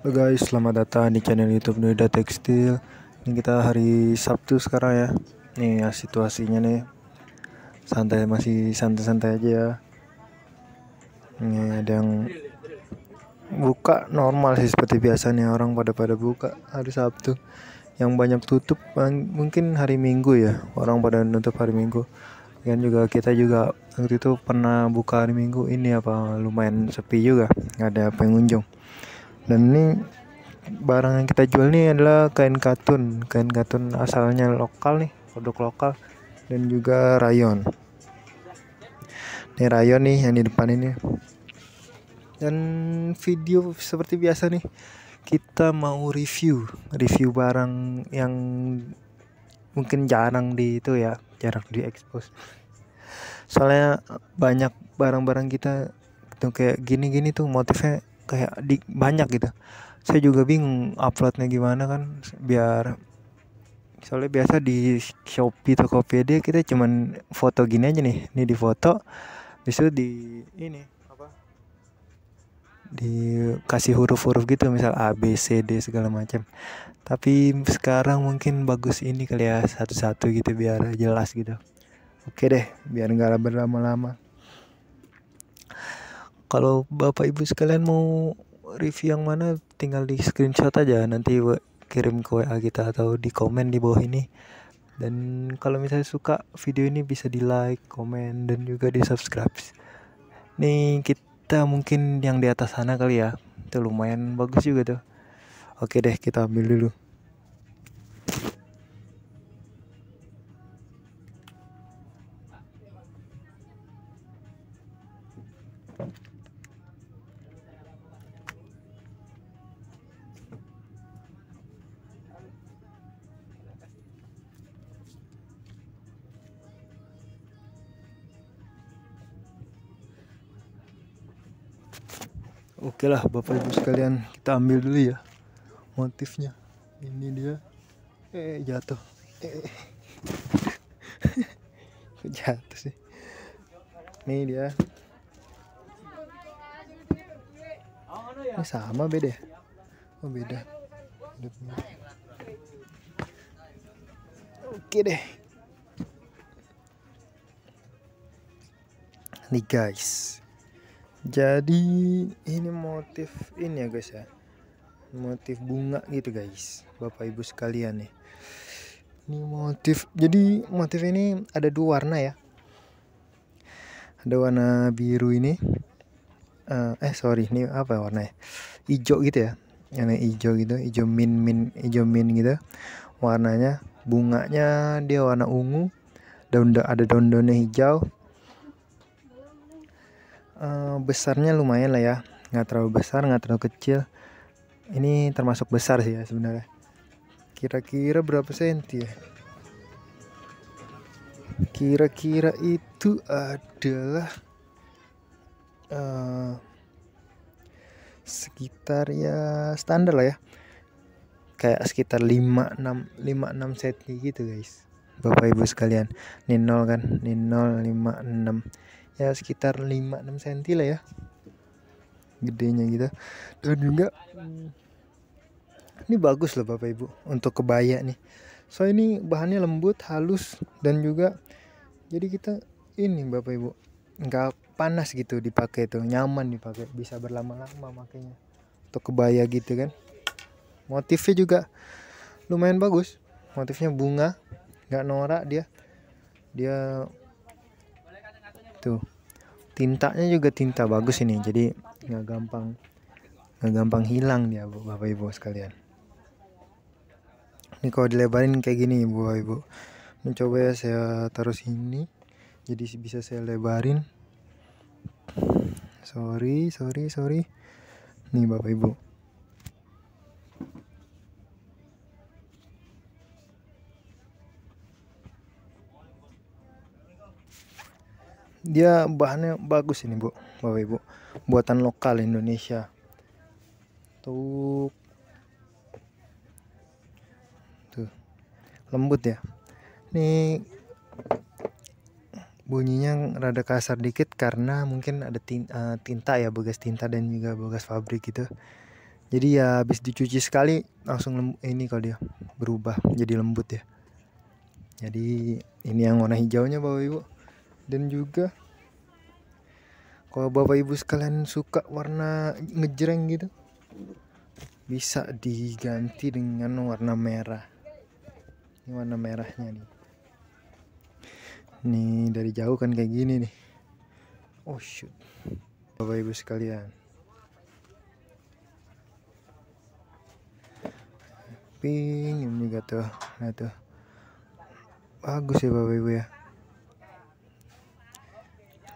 Halo guys, selamat datang di channel YouTube Nida Tekstil. Ini kita hari Sabtu sekarang ya. Nih ya situasinya nih. Santai masih santai-santai aja ya. Ini ada yang buka normal sih seperti biasanya orang pada pada buka hari Sabtu. Yang banyak tutup mungkin hari Minggu ya. Orang pada nutup hari Minggu. dan juga kita juga waktu itu pernah buka hari Minggu ini apa lumayan sepi juga, nggak ada pengunjung dan ini barang yang kita jual nih adalah kain katun kain katun asalnya lokal nih produk lokal dan juga rayon ini rayon nih yang di depan ini dan video seperti biasa nih kita mau review review barang yang mungkin jarang di itu ya jarang di expose soalnya banyak barang-barang kita tuh kayak gini-gini tuh motifnya kayak di, banyak gitu saya juga bingung uploadnya gimana kan biar soalnya biasa di Shopee Tokopedia kita cuman foto gini aja nih ini di foto bisa di ini apa Di kasih huruf-huruf gitu misal A B C D segala macam tapi sekarang mungkin bagus ini kali ya satu-satu gitu biar jelas gitu oke deh biar nggak berlama-lama kalau bapak ibu sekalian mau review yang mana tinggal di screenshot aja nanti kirim ke WA kita atau di komen di bawah ini dan kalau misalnya suka video ini bisa di like, komen dan juga di subscribe nih kita mungkin yang di atas sana kali ya itu lumayan bagus juga tuh oke deh kita ambil dulu oke lah bapak ibu sekalian kita ambil dulu ya motifnya ini dia eh jatuh eh. jatuh sih ini dia ini sama beda ya? oh beda oke deh nih guys jadi ini motif ini ya guys ya motif bunga gitu guys bapak ibu sekalian nih ini motif jadi motif ini ada dua warna ya ada warna biru ini uh, eh sorry ini apa ya hijau gitu ya yang hijau gitu hijau min min hijau min gitu warnanya bunganya dia warna ungu daun ada daun-daunnya hijau uh, besarnya lumayan lah ya nggak terlalu besar nggak terlalu kecil ini termasuk besar sih ya sebenarnya kira-kira berapa senti ya kira-kira itu adalah uh, sekitar ya standar lah ya kayak sekitar 5 6 5 6 gitu guys Bapak Ibu sekalian ini 0 kan ini 0 5 6 ya sekitar 5-6 cm lah ya gedenya gitu dan juga hmm, ini bagus loh bapak ibu untuk kebaya nih so ini bahannya lembut halus dan juga jadi kita ini bapak ibu nggak panas gitu dipakai tuh nyaman dipakai bisa berlama-lama makanya untuk kebaya gitu kan motifnya juga lumayan bagus motifnya bunga nggak norak dia dia tuh gitu. tintanya juga tinta bagus ini jadi nggak gampang nggak gampang hilang dia bapak ibu sekalian ini kalau dilebarin kayak gini bapak ibu mencoba ya saya taruh sini jadi bisa saya lebarin sorry sorry sorry nih bapak ibu dia bahannya bagus ini bu bapak ibu buatan lokal Indonesia tuh tuh lembut ya ini bunyinya rada kasar dikit karena mungkin ada eh, tinta, ya bagas tinta dan juga bagas pabrik gitu jadi ya habis dicuci sekali langsung lembut, ini kalau dia berubah jadi lembut ya jadi ini yang warna hijaunya bapak ibu dan juga kalau bapak ibu sekalian suka warna ngejreng gitu bisa diganti dengan warna merah ini warna merahnya nih nih dari jauh kan kayak gini nih oh shoot bapak ibu sekalian pink ini juga tuh nah tuh bagus ya bapak ibu ya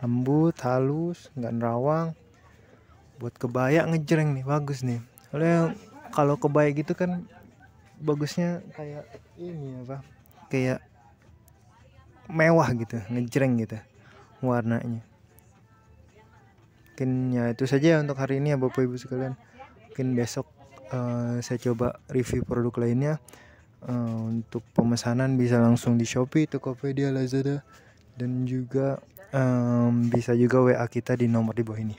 lembut halus nggak nerawang buat kebaya ngejreng nih bagus nih oleh kalau kebaya gitu kan bagusnya kayak ini apa kayak mewah gitu ngejreng gitu warnanya mungkin ya itu saja untuk hari ini ya bapak ibu sekalian mungkin besok uh, saya coba review produk lainnya uh, untuk pemesanan bisa langsung di Shopee, Tokopedia, Lazada dan juga um, bisa juga WA kita di nomor di bawah ini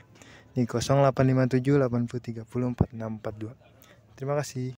di 0857 empat dua Terima kasih.